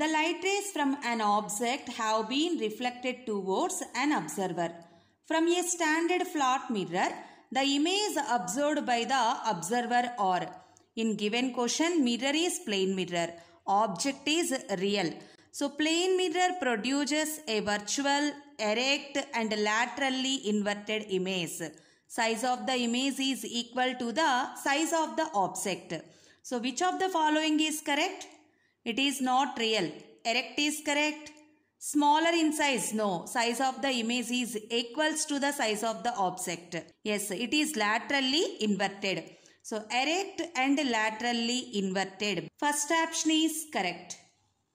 The light rays from an object have been reflected towards an observer. From a standard flat mirror, the image observed by the observer or, in given question mirror is plane mirror, object is real. So plane mirror produces a virtual, erect and laterally inverted image. Size of the image is equal to the size of the object. So which of the following is correct? It is not real. Erect is correct. Smaller in size? No. Size of the image is equals to the size of the object. Yes, it is laterally inverted. So, erect and laterally inverted. First option is correct.